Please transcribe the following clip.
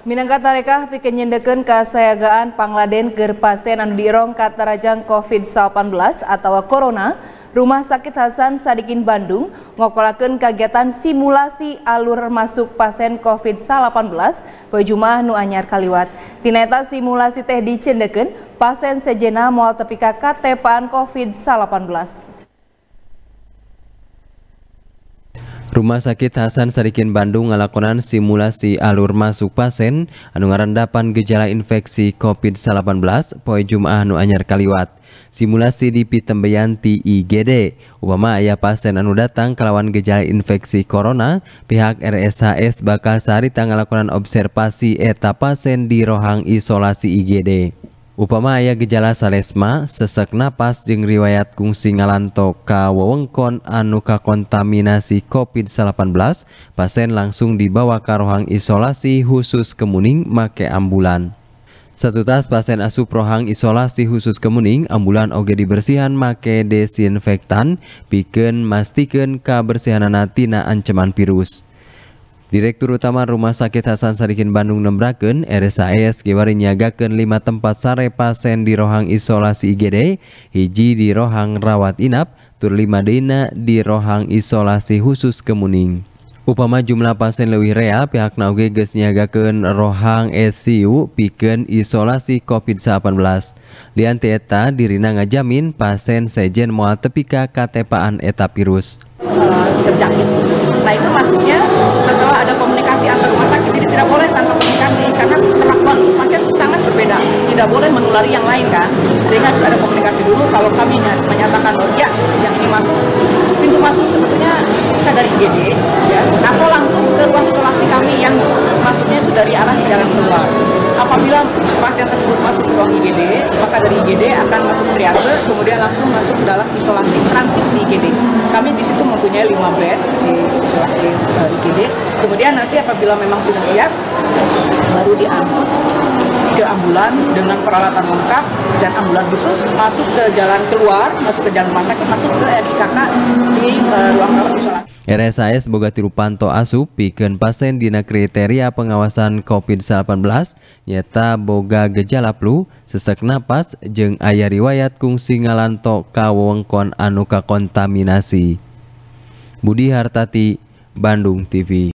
Meningkat tarekah pikeun nyendekeun kasayagaan pangladen keur pasien anu katarajang COVID-19 atau corona, Rumah Sakit Hasan Sadikin Bandung ngokolakeun kegiatan simulasi alur masuk pasien COVID-19 pejumah Jumaah nu anyar kaliwat. Tineta simulasi teh dicendekeun pasien sejena moal tepika katepan COVID-19. Rumah Sakit Hasan Sadikin Bandung ngalakonan simulasi alur masuk pasien anu ngarendapan gejala infeksi COVID-19 poe Jumaah anu anyar kaliwat. Simulasi dipitembeyan ti IGD. Upama ayah pasien anu datang kelawan gejala infeksi corona, pihak RSHS bakal sari ngalakonan observasi eta pasien di rohang isolasi IGD. Upama ayah gejala salesma sesak napas jeung riwayat kungsi ngalanto ka wewengkon anu kontaminasi covid belas pasien langsung dibawa ke rohang isolasi khusus kemuning make ambulan. Satu tas pasien asup rohang isolasi khusus kemuning, ambulan oge dibersihan make desinfektan, pikeun kebersihan anak tina ancaman virus. Direktur Utama Rumah Sakit Hasan Sadikin Bandung nembrakeun RSAS kiwari nyagakan lima tempat sare pasien di rohang isolasi IGD, hiji di rohang rawat inap, tur lima dina di rohang isolasi khusus Kemuning. Upama jumlah pasien lebih rea, pihak nauge geus rohang ICU pikeun isolasi COVID-19. Lian eta dirina ngajamin pasien sejen moal tepika katepaan eta virus. Uh, nah itu maksudnya setelah lari yang lain kan sehingga harus ada komunikasi dulu kalau kami menyatakan bahwa oh, ya yang ini masuk pintu masuk sebetulnya bisa dari IGD ya atau langsung ke ruang isolasi kami yang masuknya itu dari arah di jalan keluar apabila pasien tersebut masuk ke ruang IGD maka dari IGD akan masuk triase kemudian langsung masuk ke dalam isolasi transit di IGD kami di situ mempunyai 5 bed di isolasi eh, IGD kemudian nanti apabila memang sudah siap baru diangkut ambulan dengan peralatan lengkap dan ambulan khusus masuk ke jalan keluar, masuk ke jalan rumah masuk ke RSKK di uh, ruang rawat isolasi. RSIS Bogati Rupanto Asu pikeun pasien dina kriteria pengawasan COVID-19 nyata boga gejala flu, sesek napas jeung aya riwayat kungsi ngalanto ka wewengkon anu kakontaminasi. Budi Hartati, Bandung TV